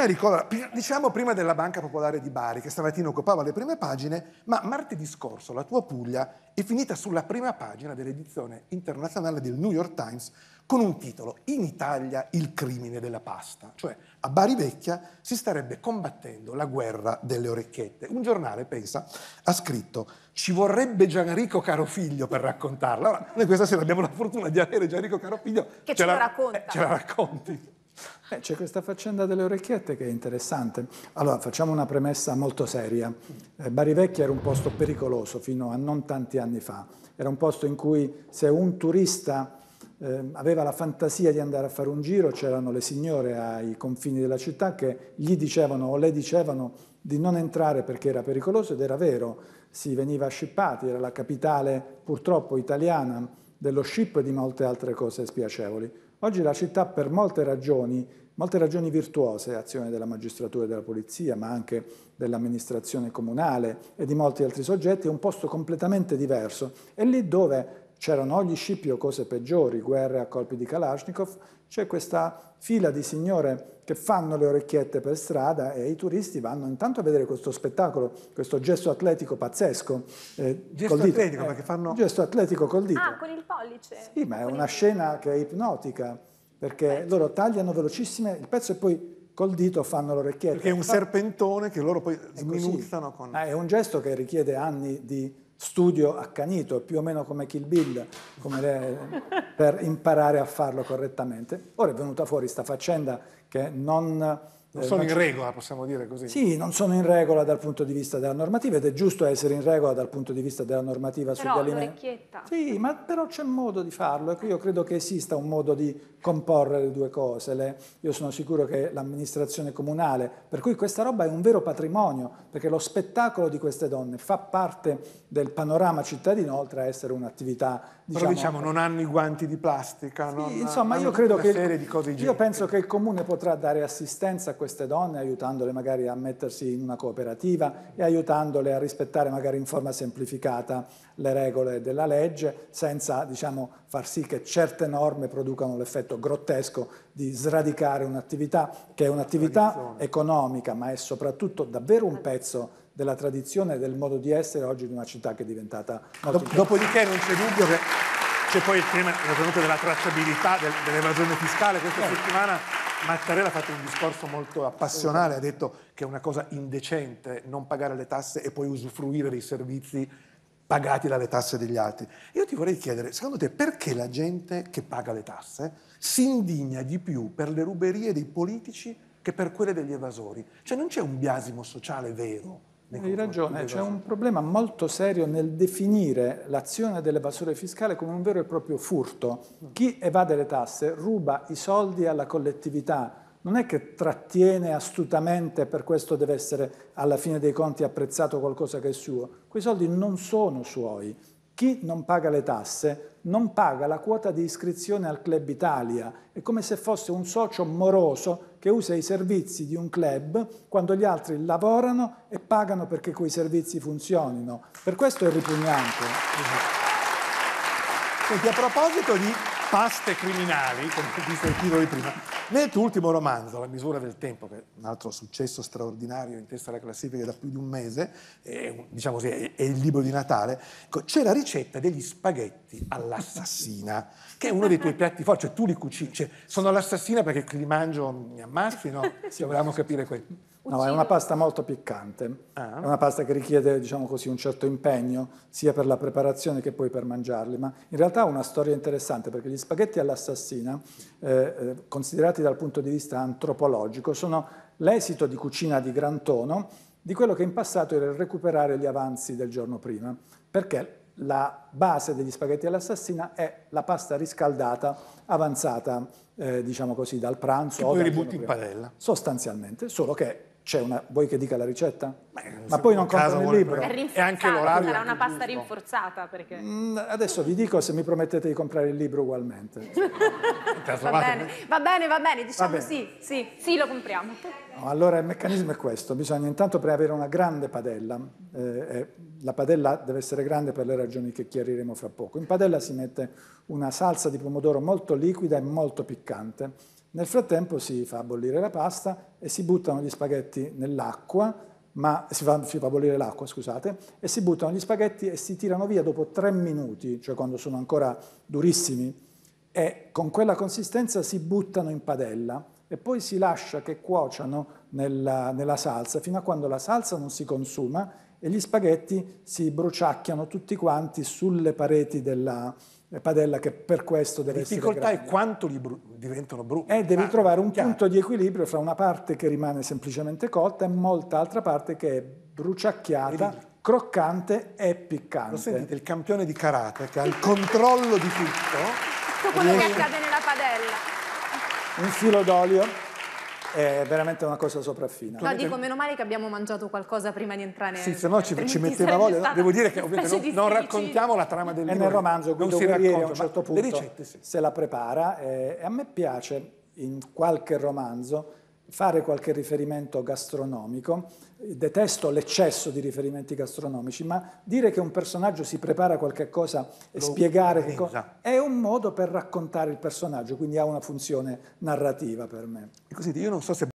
Gerico, cioè, diciamo prima della Banca Popolare di Bari, che stamattina occupava le prime pagine, ma martedì scorso la tua Puglia è finita sulla prima pagina dell'edizione internazionale del New York Times con un titolo In Italia il crimine della pasta, cioè a Bari Vecchia si starebbe combattendo la guerra delle orecchiette. Un giornale, pensa, ha scritto ci vorrebbe Gianrico Carofiglio per raccontarla. Ora, noi questa sera abbiamo la fortuna di avere Gianrico Carofiglio. Che ce, ce la racconta. Eh, ce la racconti. Beh, c'è questa faccenda delle orecchiette che è interessante. Allora, facciamo una premessa molto seria. Eh, Bari Vecchia era un posto pericoloso fino a non tanti anni fa. Era un posto in cui se un turista eh, aveva la fantasia di andare a fare un giro, c'erano le signore ai confini della città che gli dicevano o le dicevano di non entrare perché era pericoloso ed era vero, si veniva scippati, era la capitale purtroppo italiana dello ship e di molte altre cose spiacevoli. Oggi la città per molte ragioni, molte ragioni virtuose, azione della magistratura e della polizia, ma anche dell'amministrazione comunale e di molti altri soggetti, è un posto completamente diverso. È lì dove c'erano gli scippi o cose peggiori, guerre a colpi di Kalashnikov, c'è questa fila di signore che fanno le orecchiette per strada e i turisti vanno intanto a vedere questo spettacolo, questo gesto atletico pazzesco. Eh, gesto col dito. atletico, eh, perché fanno... Gesto atletico col dito. Ah, con il pollice. Sì, ma è con una scena che è ipnotica, perché Beh. loro tagliano velocissime il pezzo e poi col dito fanno l'orecchietta. Perché è un serpentone che loro poi sminuzzano con... Ma è un gesto che richiede anni di studio accanito, più o meno come Kill Bill, come le, per imparare a farlo correttamente. Ora è venuta fuori questa faccenda che non... Eh, non sono in regola, possiamo dire così. Sì, non sono in regola dal punto di vista della normativa ed è giusto essere in regola dal punto di vista della normativa sugli alimenti. Sì, ma però c'è modo di farlo e ecco, io credo che esista un modo di comporre le due cose. Le, io sono sicuro che l'amministrazione comunale, per cui questa roba è un vero patrimonio, perché lo spettacolo di queste donne fa parte del panorama cittadino, oltre a essere un'attività... Diciamo, Però diciamo non hanno i guanti di plastica, sì, non, insomma, io credo che il, Io penso che il comune potrà dare assistenza a queste donne, aiutandole magari a mettersi in una cooperativa e aiutandole a rispettare magari in forma semplificata le regole della legge, senza diciamo, far sì che certe norme producano l'effetto progetto grottesco di sradicare un'attività che è un'attività economica, ma è soprattutto davvero un pezzo della tradizione e del modo di essere oggi di una città che è diventata molto Do Dopodiché non c'è dubbio che c'è poi il tema della tracciabilità, del, dell'evasione fiscale. Questa sì. Certo. settimana Mattarella ha fatto un discorso molto appassionale, ha detto che è una cosa indecente non pagare le tasse e poi usufruire dei servizi pagati dalle tasse degli altri. Io ti vorrei chiedere, secondo te perché la gente che paga le tasse si indigna di più per le ruberie dei politici che per quelle degli evasori? Cioè non c'è un biasimo sociale vero? Hai ragione, c'è un problema molto serio nel definire l'azione dell'evasore fiscale come un vero e proprio furto. Chi evade le tasse ruba i soldi alla collettività non è che trattiene astutamente per questo deve essere alla fine dei conti apprezzato qualcosa che è suo. Quei soldi non sono suoi. Chi non paga le tasse non paga la quota di iscrizione al Club Italia. È come se fosse un socio moroso che usa i servizi di un club quando gli altri lavorano e pagano perché quei servizi funzionino. Per questo è ripugnante. Senti, a proposito di paste criminali, come dice il titolo di prima, nel tuo ultimo romanzo, La misura del tempo, che è un altro successo straordinario in testa alla classifica da più di un mese, è, diciamo così, è, il libro di Natale, c'è la ricetta degli spaghetti all'assassina, che è uno dei tuoi piatti forti, cioè tu li cucini, cioè, sono all'assassina perché li mangio mi ammazzi, no? Sì, volevamo capire quello. No, è una pasta molto piccante, ah. è una pasta che richiede diciamo così, un certo impegno sia per la preparazione che poi per mangiarli, ma in realtà ha una storia interessante perché gli spaghetti all'assassina, eh, eh considerati dal punto di vista antropologico, sono l'esito di cucina di gran tono di quello che in passato era il recuperare gli avanzi del giorno prima, perché la base degli spaghetti all'assassina è la pasta riscaldata avanzata, eh, diciamo così, dal pranzo. Che poi ributti in padella. Sostanzialmente, solo che c'è una... Vuoi che dica la ricetta? Beh, Ma poi non conta il libro. È anche l'orario. Sarà una pasta rinforzata perché... Mm, adesso vi dico se mi promettete di comprare il libro ugualmente. va, bene, va bene, va bene, diciamo va bene. Sì, sì, sì, lo compriamo. Allora il meccanismo è questo, bisogna intanto preavere una grande padella, eh, la padella deve essere grande per le ragioni che chiariremo fra poco. In padella si mette una salsa di pomodoro molto liquida e molto piccante, nel frattempo si fa bollire la pasta e si buttano gli spaghetti nell'acqua, ma si fa, si fa bollire l'acqua, scusate, e si buttano gli spaghetti e si tirano via dopo tre minuti, cioè quando sono ancora durissimi, e con quella consistenza si buttano in padella e poi si lascia che cuociano nella, nella salsa fino a quando la salsa non si consuma e gli spaghetti si bruciacchiano tutti quanti sulle pareti della, padella che per questo deve essere La difficoltà essere è quanto li bru diventano brutti. E eh, devi ah, trovare un chiaro. punto di equilibrio fra una parte che rimane semplicemente cotta e molta altra parte che è bruciacchiata, e croccante e piccante. Lo sentite, il campione di karate che ha il controllo di tutto. Tutto quello che accade nella padella un filo d'olio è veramente una cosa sopraffina. No, dico meno male che abbiamo mangiato qualcosa prima di entrare Sì, se no ci, ci metteva voglia. Devo dire che ovviamente non, non raccontiamo la trama eh, del libro. È nel romanzo, Guido si Guerrieri a un certo punto ricette, sì. se la prepara eh, e a me piace in qualche romanzo fare qualche riferimento gastronomico, detesto l'eccesso di riferimenti gastronomici, ma dire che un personaggio si prepara qualche cosa e Lo spiegare che cosa è un modo per raccontare il personaggio, quindi ha una funzione narrativa per me. E così, io non so se